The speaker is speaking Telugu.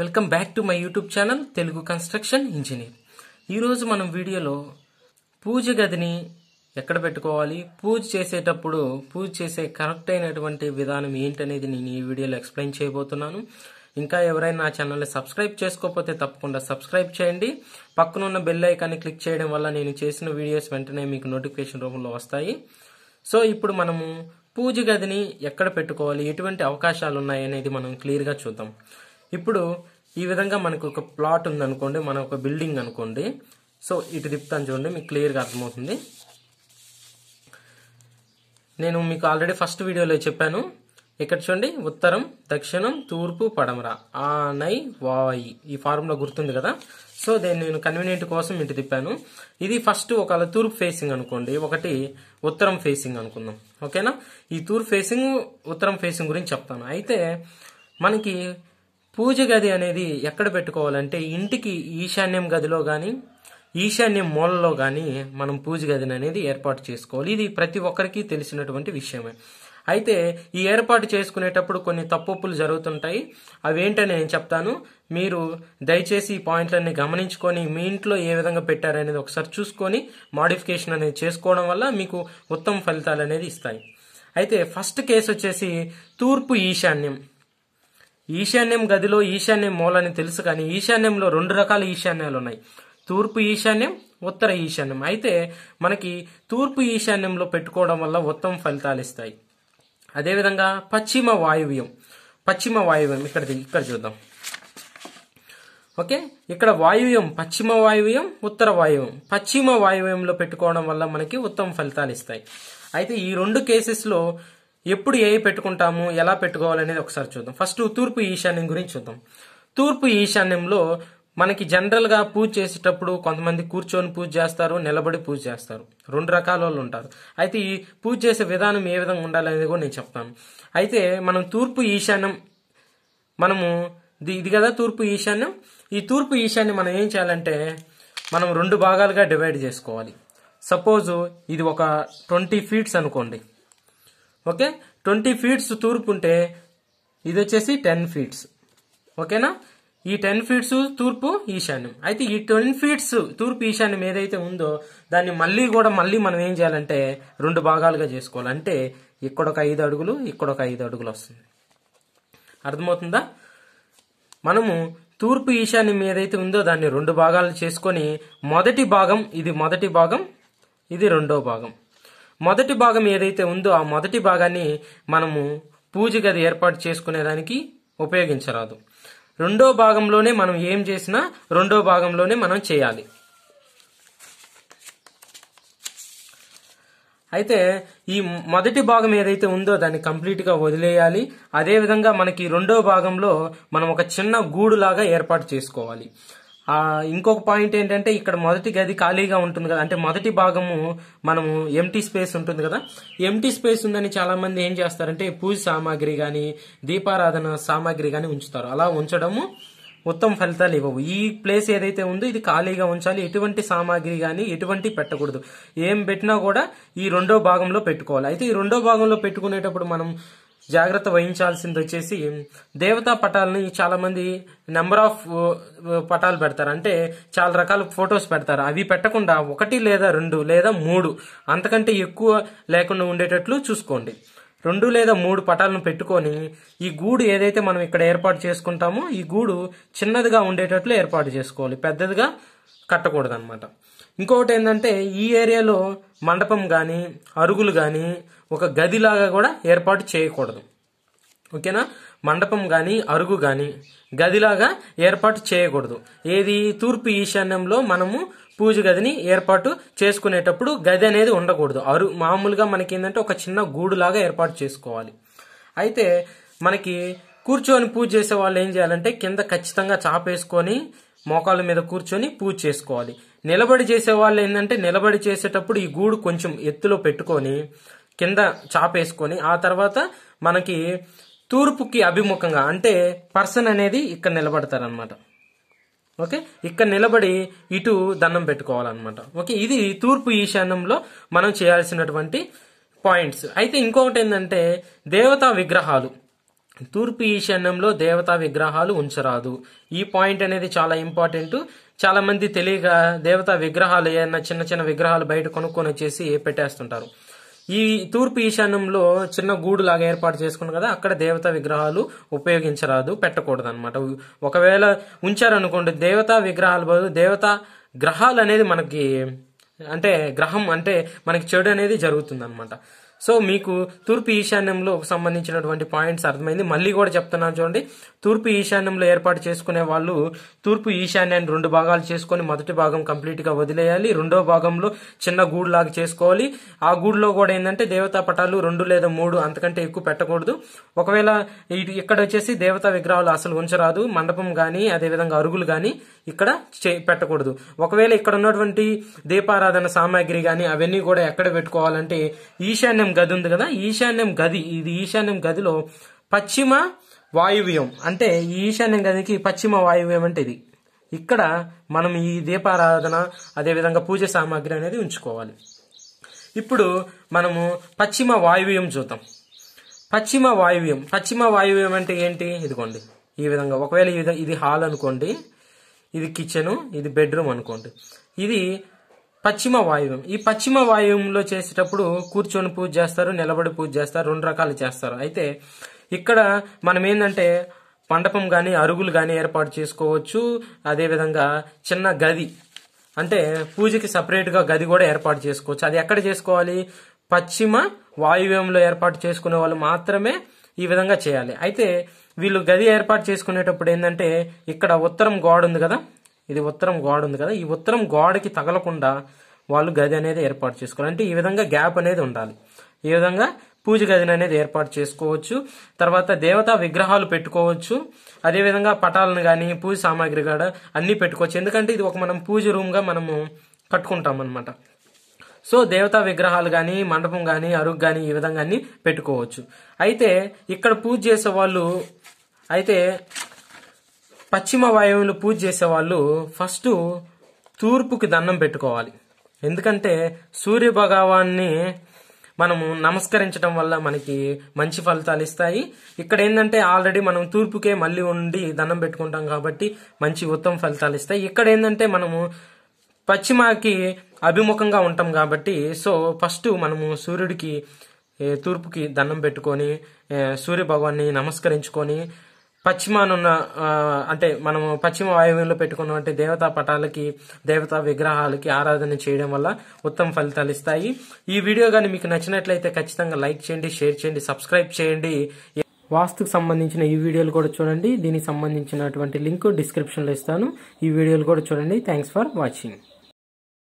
welcome back to my YouTube channel Telugu construction engineer ఈరోజు మనం వీడియోలో పూజ గదిని ఎక్కడ పెట్టుకోవాలి పూజ చేసేటప్పుడు పూజ చేసే కరెక్ట్ అయినటువంటి విధానం ఏంటనేది నేను ఈ వీడియోలో ఎక్స్ప్లెయిన్ చేయబోతున్నాను ఇంకా ఎవరైనా నా ఛానల్ని సబ్స్క్రైబ్ చేసుకోకపోతే తప్పకుండా సబ్స్క్రైబ్ చేయండి పక్కనున్న బెల్ ఐకాన్ని క్లిక్ చేయడం వల్ల నేను చేసిన వీడియోస్ వెంటనే మీకు నోటిఫికేషన్ రూపంలో వస్తాయి సో ఇప్పుడు మనము పూజ గదిని ఎక్కడ పెట్టుకోవాలి ఎటువంటి అవకాశాలు ఉన్నాయనేది మనం క్లియర్గా చూద్దాం ఇప్పుడు ఈ విధంగా మనకు ఒక ప్లాట్ ఉంది అనుకోండి మన ఒక బిల్డింగ్ అనుకోండి సో ఇటు తిప్పుతాను చూడండి మీకు క్లియర్గా అర్థమవుతుంది నేను మీకు ఆల్రెడీ ఫస్ట్ వీడియోలో చెప్పాను ఇక్కడ చూడండి ఉత్తరం దక్షిణం తూర్పు పడమర ఆ నై వాయి ఈ ఫార్ములా గుర్తుంది కదా సో దేని నేను కన్వీనియంట్ కోసం ఇటు తిప్పాను ఇది ఫస్ట్ ఒకవేళ తూర్పు ఫేసింగ్ అనుకోండి ఒకటి ఉత్తరం ఫేసింగ్ అనుకుందాం ఓకేనా ఈ తూర్పు ఫేసింగ్ ఉత్తరం ఫేసింగ్ గురించి చెప్తాను అయితే మనకి పూజ గది అనేది ఎక్కడ పెట్టుకోవాలంటే ఇంటికి ఈశాన్యం గదిలో కానీ ఈశాన్యం మూలలో కానీ మనం పూజ గదిని అనేది ఏర్పాటు చేసుకోవాలి ఇది ప్రతి ఒక్కరికి తెలిసినటువంటి విషయమే అయితే ఈ ఏర్పాటు చేసుకునేటప్పుడు కొన్ని తప్పులు జరుగుతుంటాయి అవి ఏంటని నేను చెప్తాను మీరు దయచేసి ఈ పాయింట్లన్నీ గమనించుకొని మీ ఇంట్లో ఏ విధంగా పెట్టారనేది ఒకసారి చూసుకొని మాడిఫికేషన్ అనేది చేసుకోవడం వల్ల మీకు ఉత్తమ ఫలితాలు అనేది ఇస్తాయి అయితే ఫస్ట్ కేసు వచ్చేసి తూర్పు ఈశాన్యం ఈశాన్యం గదిలో ఈశాన్యం మూల అని తెలుసు కానీ ఈశాన్యంలో రెండు రకాల ఈశాన్యాలు ఉన్నాయి తూర్పు ఈశాన్యం ఉత్తర ఈశాన్యం అయితే మనకి తూర్పు ఈశాన్యంలో పెట్టుకోవడం వల్ల ఉత్తమ ఫలితాలు ఇస్తాయి అదేవిధంగా పశ్చిమ వాయువ్యం పశ్చిమ వాయువ్యం ఇక్కడ ఇక్కడ చూద్దాం ఓకే ఇక్కడ వాయువ్యం పశ్చిమ వాయువ్యం ఉత్తర వాయువ్యం పశ్చిమ వాయువ్యంలో పెట్టుకోవడం వల్ల మనకి ఉత్తమ ఫలితాలు ఇస్తాయి అయితే ఈ రెండు కేసెస్లో ఎప్పుడు ఏ పెట్టుకుంటాము ఎలా పెట్టుకోవాలనేది ఒకసారి చూద్దాం ఫస్ట్ తూర్పు ఈశాన్యం గురించి చూద్దాం తూర్పు ఈశాన్యంలో మనకి జనరల్గా పూజ చేసేటప్పుడు కొంతమంది కూర్చొని పూజ చేస్తారు నిలబడి పూజ చేస్తారు రెండు రకాల వాళ్ళు ఉంటారు అయితే ఈ పూజ చేసే విధానం ఏ విధంగా ఉండాలనేది కూడా నేను చెప్తాను అయితే మనం తూర్పు ఈశాన్యం మనము ఇది కదా తూర్పు ఈశాన్యం ఈ తూర్పు ఈశాన్యం మనం ఏం చేయాలంటే మనం రెండు భాగాలుగా డివైడ్ చేసుకోవాలి సపోజు ఇది ఒక ట్వంటీ ఫీట్స్ అనుకోండి ఓకే ట్వంటీ ఫీట్స్ తూర్పు ఉంటే ఇది వచ్చేసి టెన్ ఫీట్స్ ఓకేనా ఈ టెన్ ఫీట్స్ తూర్పు ఈశాన్యం అయితే ఈ టెన్ ఫీట్స్ తూర్పు ఈశాన్యం ఏదైతే ఉందో దాన్ని మళ్ళీ కూడా మళ్ళీ మనం ఏం చేయాలంటే రెండు భాగాలుగా చేసుకోవాలి అంటే ఇక్కడ ఒక ఐదు అడుగులు ఇక్కడ ఒక ఐదు అడుగులు వస్తుంది అర్థమవుతుందా మనము తూర్పు ఈశాన్యం ఏదైతే ఉందో దాన్ని రెండు భాగాలు చేసుకొని మొదటి భాగం ఇది మొదటి భాగం ఇది రెండో భాగం మొదటి భాగం ఏదైతే ఉందో ఆ మొదటి భాగాన్ని మనము పూజ గది ఏర్పాటు చేసుకునేదానికి ఉపయోగించరాదు రెండో భాగంలోనే మనం ఏం చేసినా రెండో భాగంలోనే మనం చేయాలి అయితే ఈ మొదటి భాగం ఏదైతే ఉందో దాన్ని కంప్లీట్గా వదిలేయాలి అదేవిధంగా మనకి రెండో భాగంలో మనం ఒక చిన్న గూడులాగా ఏర్పాటు చేసుకోవాలి ఇంకొక పాయింట్ ఏంటంటే ఇక్కడ మొదటి గది ఖాళీగా ఉంటుంది కదా అంటే మొదటి భాగము మనము ఎంటీ స్పేస్ ఉంటుంది కదా ఎంటీ స్పేస్ ఉందని చాలా మంది ఏం చేస్తారంటే పూజ సామాగ్రి కానీ దీపారాధన సామాగ్రి కానీ ఉంచుతారు అలా ఉంచడము ఉత్తమ ఫలితాలు ఇవ్వవు ఈ ప్లేస్ ఏదైతే ఉందో ఇది ఖాళీగా ఉంచాలి ఎటువంటి సామాగ్రి కానీ ఎటువంటి పెట్టకూడదు ఏం పెట్టినా కూడా ఈ రెండో భాగంలో పెట్టుకోవాలి అయితే ఈ రెండో భాగంలో పెట్టుకునేటప్పుడు మనం జాగ్రత్త వహించాల్సింది వచ్చేసి దేవతా పటాలని చాలామంది నెంబర్ ఆఫ్ uh, uh, పటాలు పెడతారు అంటే చాలా రకాల ఫొటోస్ పెడతారు అవి పెట్టకుండా ఒకటి లేదా రెండు లేదా మూడు అంతకంటే ఎక్కువ లేకుండా ఉండేటట్లు చూసుకోండి రెండు లేదా మూడు పటాలను పెట్టుకొని ఈ గూడు ఏదైతే మనం ఇక్కడ ఏర్పాటు చేసుకుంటామో ఈ గూడు చిన్నదిగా ఉండేటట్లు ఏర్పాటు చేసుకోవాలి పెద్దదిగా కట్టకూడదు అనమాట ఇంకొకటి ఏంటంటే ఈ ఏరియాలో మండపం కానీ అరుగులు కానీ ఒక గదిలాగా కూడా ఏర్పాటు చేయకూడదు ఓకేనా మండపం కానీ అరుగు కానీ గదిలాగా ఏర్పాటు చేయకూడదు ఏది తూర్పు ఈశాన్యంలో మనము పూజ గదిని ఏర్పాటు చేసుకునేటప్పుడు గది అనేది ఉండకూడదు అరు మామూలుగా మనకి ఏంటంటే ఒక చిన్న గూడులాగా ఏర్పాటు చేసుకోవాలి అయితే మనకి కూర్చొని పూజ చేసే వాళ్ళు ఏం చేయాలంటే కింద ఖచ్చితంగా చాపేసుకొని మోకాళ్ళ మీద కూర్చొని పూజ చేసుకోవాలి నిలబడి చేసే వాళ్ళు ఏంటంటే నిలబడి చేసేటప్పుడు ఈ గూడు కొంచెం ఎత్తులో పెట్టుకొని కింద చాపేసుకొని ఆ తర్వాత మనకి తూర్పుకి అభిముఖంగా అంటే పర్సన్ అనేది ఇక్కడ నిలబడతారనమాట ఓకే ఇక్కడ నిలబడి ఇటు దండం పెట్టుకోవాలన్నమాట ఓకే ఇది తూర్పు ఈశాన్యంలో మనం చేయాల్సినటువంటి పాయింట్స్ అయితే ఇంకొకటి ఏంటంటే దేవతా విగ్రహాలు తూర్పు ఈశాన్యంలో దేవతా విగ్రహాలు ఉంచరాదు ఈ పాయింట్ అనేది చాలా ఇంపార్టెంట్ చాలామంది తెలియక దేవతా విగ్రహాలు ఏమైనా చిన్న చిన్న విగ్రహాలు బయట కొనుక్కొని వచ్చేసి పెట్టేస్తుంటారు ఈ తూర్పు ఈశాన్యంలో చిన్న గూడు లాగా ఏర్పాటు చేసుకున్నాం కదా అక్కడ దేవతా విగ్రహాలు ఉపయోగించరాదు పెట్టకూడదు అనమాట ఒకవేళ ఉంచారనుకోండి దేవతా విగ్రహాలు బదులు దేవతా గ్రహాలు అనేది మనకి అంటే గ్రహం అంటే మనకి చెడు అనేది జరుగుతుంది అనమాట సో మీకు తూర్పు ఈశాన్యంలో సంబంధించినటువంటి పాయింట్స్ అర్థమైంది మళ్ళీ కూడా చెప్తున్నాను చూడండి తూర్పు ఈశాన్యంలో ఏర్పాటు చేసుకునే వాళ్ళు తూర్పు ఈశాన్యాన్ని రెండు భాగాలు చేసుకుని మొదటి భాగం కంప్లీట్గా వదిలేయాలి రెండో భాగంలో చిన్న గూడులాగా చేసుకోవాలి ఆ గూడులో కూడా ఏంటంటే దేవతా పటాలు రెండు లేదా మూడు అంతకంటే ఎక్కువ పెట్టకూడదు ఒకవేళ ఇక్కడ వచ్చేసి దేవతా విగ్రహాలు అసలు ఉంచరాదు మండపం కానీ అదేవిధంగా అరుగులు కానీ ఇక్కడ పెట్టకూడదు ఒకవేళ ఇక్కడ ఉన్నటువంటి దీపారాధన సామాగ్రి కానీ అవన్నీ కూడా ఎక్కడ పెట్టుకోవాలంటే ఈశాన్య ఈశాన్యం గది ఉంది కదా ఈశాన్యం గది ఇది ఈశాన్యం గదిలో పశ్చిమ వాయువ్యం అంటే ఈ ఈశాన్యం గదికి పశ్చిమ వాయువ్యం అంటే ఇది ఇక్కడ మనం ఈ దీపారాధన అదేవిధంగా పూజ సామాగ్రి అనేది ఉంచుకోవాలి ఇప్పుడు మనము పశ్చిమ వాయువ్యం చూద్దాం పశ్చిమ వాయువ్యం పశ్చిమ వాయువ్యం అంటే ఏంటి ఇదిగోండి ఈ విధంగా ఒకవేళ ఇది హాల్ అనుకోండి ఇది కిచెను ఇది బెడ్రూమ్ అనుకోండి ఇది పశ్చిమ వాయువం ఈ పశ్చిమ వాయువ్యంలో చేసేటప్పుడు కూర్చొని పూజ చేస్తారు నిలబడి పూజ చేస్తారు రెండు రకాలు చేస్తారు అయితే ఇక్కడ మనం ఏంటంటే మండపం కానీ అరుగులు కానీ ఏర్పాటు చేసుకోవచ్చు అదేవిధంగా చిన్న గది అంటే పూజకి సపరేట్గా గది కూడా ఏర్పాటు చేసుకోవచ్చు అది ఎక్కడ చేసుకోవాలి పశ్చిమ వాయువ్యంలో ఏర్పాటు చేసుకునే వాళ్ళు మాత్రమే ఈ విధంగా చేయాలి అయితే వీళ్ళు గది ఏర్పాటు చేసుకునేటప్పుడు ఏంటంటే ఇక్కడ ఉత్తరం గోడ ఉంది కదా ఇది ఉత్తరం గోడ ఉంది కదా ఈ ఉత్తరం గోడకి తగలకుండా వాళ్ళు గది అనేది ఏర్పాటు చేసుకోవాలి అంటే ఈ విధంగా గ్యాప్ అనేది ఉండాలి ఈ విధంగా పూజ గదిని అనేది ఏర్పాటు చేసుకోవచ్చు తర్వాత దేవతా విగ్రహాలు పెట్టుకోవచ్చు అదేవిధంగా పటాలను కానీ పూజ సామాగ్రి కూడా అన్నీ పెట్టుకోవచ్చు ఎందుకంటే ఇది ఒక మనం పూజ రూమ్గా మనము కట్టుకుంటాం అనమాట సో దేవతా విగ్రహాలు కానీ మండపం కానీ అరుగు కానీ ఈ విధంగా అన్ని పెట్టుకోవచ్చు అయితే ఇక్కడ పూజ చేసే వాళ్ళు అయితే పశ్చిమ వాయువులు పూజ చేసేవాళ్ళు ఫస్ట్ తూర్పుకి దండం పెట్టుకోవాలి ఎందుకంటే సూర్య భగవాన్ని మనము నమస్కరించడం వల్ల మనకి మంచి ఫలితాలు ఇస్తాయి ఇక్కడ ఏంటంటే ఆల్రెడీ మనం తూర్పుకే మళ్ళీ ఉండి దండం పెట్టుకుంటాం కాబట్టి మంచి ఉత్తమ ఫలితాలు ఇస్తాయి ఇక్కడ ఏంటంటే మనము పశ్చిమకి అభిముఖంగా ఉంటాం కాబట్టి సో ఫస్ట్ మనము సూర్యుడికి తూర్పుకి దండం పెట్టుకొని సూర్య భగవాన్ని నమస్కరించుకొని పశ్చిమానున్న అంటే మనము పశ్చిమ వాయువ్యంలో పెట్టుకున్నటువంటి దేవతా పటాలకి దేవతా విగ్రహాలకి ఆరాధన చేయడం వల్ల ఉత్తమ ఫలితాలు ఇస్తాయి ఈ వీడియో కానీ మీకు నచ్చినట్లయితే ఖచ్చితంగా లైక్ చేయండి షేర్ చేయండి సబ్స్క్రైబ్ చేయండి వాస్తుకు సంబంధించిన ఈ వీడియోలు కూడా చూడండి దీనికి సంబంధించినటువంటి లింక్ డిస్క్రిప్షన్లో ఇస్తాను ఈ వీడియోలు కూడా చూడండి థ్యాంక్స్ ఫర్ వాచింగ్